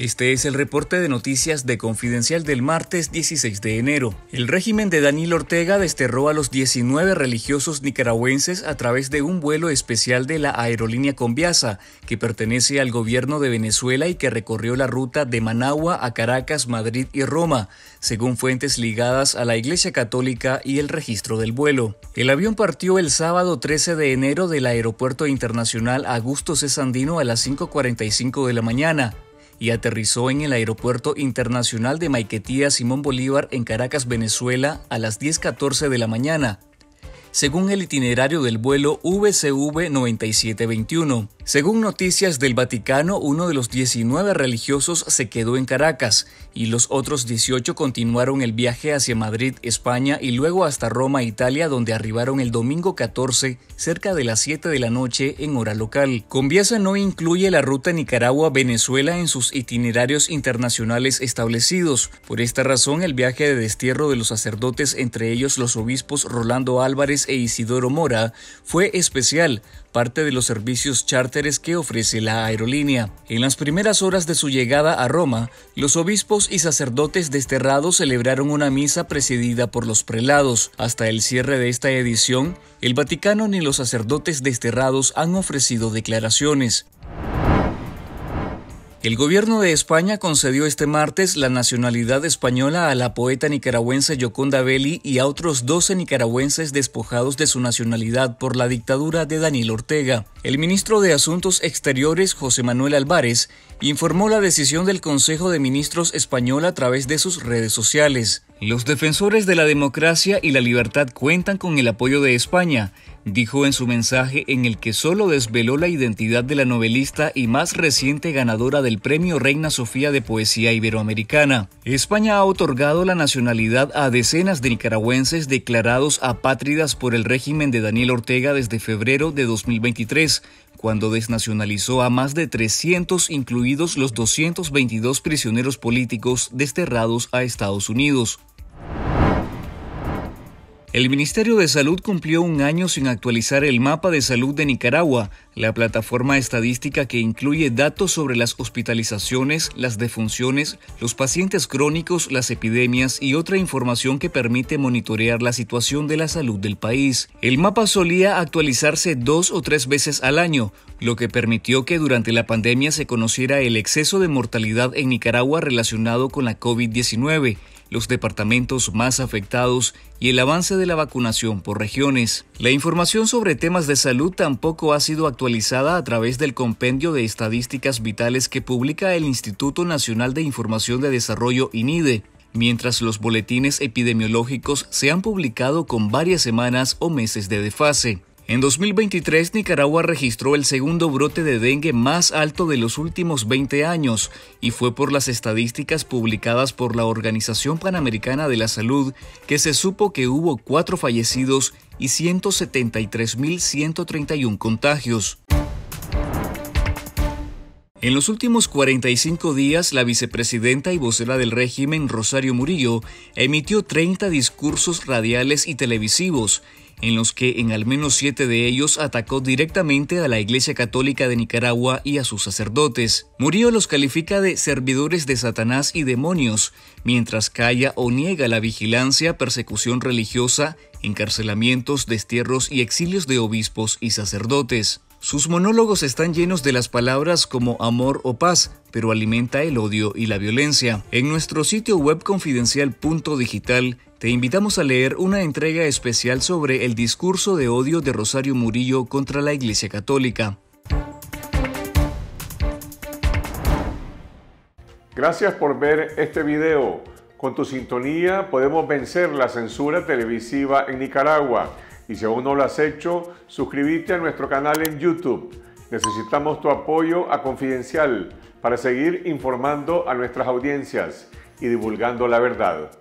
Este es el reporte de noticias de Confidencial del martes 16 de enero. El régimen de Daniel Ortega desterró a los 19 religiosos nicaragüenses a través de un vuelo especial de la aerolínea Conviasa, que pertenece al gobierno de Venezuela y que recorrió la ruta de Managua a Caracas, Madrid y Roma, según fuentes ligadas a la Iglesia Católica y el registro del vuelo. El avión partió el sábado 13 de enero del Aeropuerto Internacional Augusto C. Sandino a las 5.45 de la mañana y aterrizó en el Aeropuerto Internacional de Maiquetía Simón Bolívar en Caracas, Venezuela, a las 10.14 de la mañana, según el itinerario del vuelo VCV 9721. Según noticias del Vaticano, uno de los 19 religiosos se quedó en Caracas y los otros 18 continuaron el viaje hacia Madrid, España y luego hasta Roma, Italia, donde arribaron el domingo 14 cerca de las 7 de la noche en hora local. Conviesa no incluye la ruta Nicaragua-Venezuela en sus itinerarios internacionales establecidos. Por esta razón, el viaje de destierro de los sacerdotes, entre ellos los obispos Rolando Álvarez e Isidoro Mora, fue especial, parte de los servicios charter que ofrece la aerolínea. En las primeras horas de su llegada a Roma, los obispos y sacerdotes desterrados celebraron una misa presidida por los prelados. Hasta el cierre de esta edición, el Vaticano ni los sacerdotes desterrados han ofrecido declaraciones. El gobierno de España concedió este martes la nacionalidad española a la poeta nicaragüense Yoconda Belli y a otros 12 nicaragüenses despojados de su nacionalidad por la dictadura de Daniel Ortega. El ministro de Asuntos Exteriores, José Manuel Álvarez, informó la decisión del Consejo de Ministros español a través de sus redes sociales. Los defensores de la democracia y la libertad cuentan con el apoyo de España, dijo en su mensaje en el que solo desveló la identidad de la novelista y más reciente ganadora del Premio Reina Sofía de Poesía Iberoamericana. España ha otorgado la nacionalidad a decenas de nicaragüenses declarados apátridas por el régimen de Daniel Ortega desde febrero de 2023, cuando desnacionalizó a más de 300, incluidos los 222 prisioneros políticos desterrados a Estados Unidos. El Ministerio de Salud cumplió un año sin actualizar el mapa de salud de Nicaragua, la plataforma estadística que incluye datos sobre las hospitalizaciones, las defunciones, los pacientes crónicos, las epidemias y otra información que permite monitorear la situación de la salud del país. El mapa solía actualizarse dos o tres veces al año, lo que permitió que durante la pandemia se conociera el exceso de mortalidad en Nicaragua relacionado con la COVID-19 los departamentos más afectados y el avance de la vacunación por regiones. La información sobre temas de salud tampoco ha sido actualizada a través del compendio de estadísticas vitales que publica el Instituto Nacional de Información de Desarrollo INIDE, mientras los boletines epidemiológicos se han publicado con varias semanas o meses de defase. En 2023, Nicaragua registró el segundo brote de dengue más alto de los últimos 20 años y fue por las estadísticas publicadas por la Organización Panamericana de la Salud que se supo que hubo cuatro fallecidos y 173.131 contagios. En los últimos 45 días, la vicepresidenta y vocera del régimen, Rosario Murillo, emitió 30 discursos radiales y televisivos, en los que en al menos siete de ellos atacó directamente a la Iglesia Católica de Nicaragua y a sus sacerdotes. Murillo los califica de servidores de Satanás y demonios, mientras calla o niega la vigilancia, persecución religiosa, encarcelamientos, destierros y exilios de obispos y sacerdotes. Sus monólogos están llenos de las palabras como amor o paz, pero alimenta el odio y la violencia. En nuestro sitio web confidencial.digital te invitamos a leer una entrega especial sobre el discurso de odio de Rosario Murillo contra la Iglesia Católica. Gracias por ver este video. Con tu sintonía podemos vencer la censura televisiva en Nicaragua. Y si aún no lo has hecho, suscríbete a nuestro canal en YouTube. Necesitamos tu apoyo a Confidencial para seguir informando a nuestras audiencias y divulgando la verdad.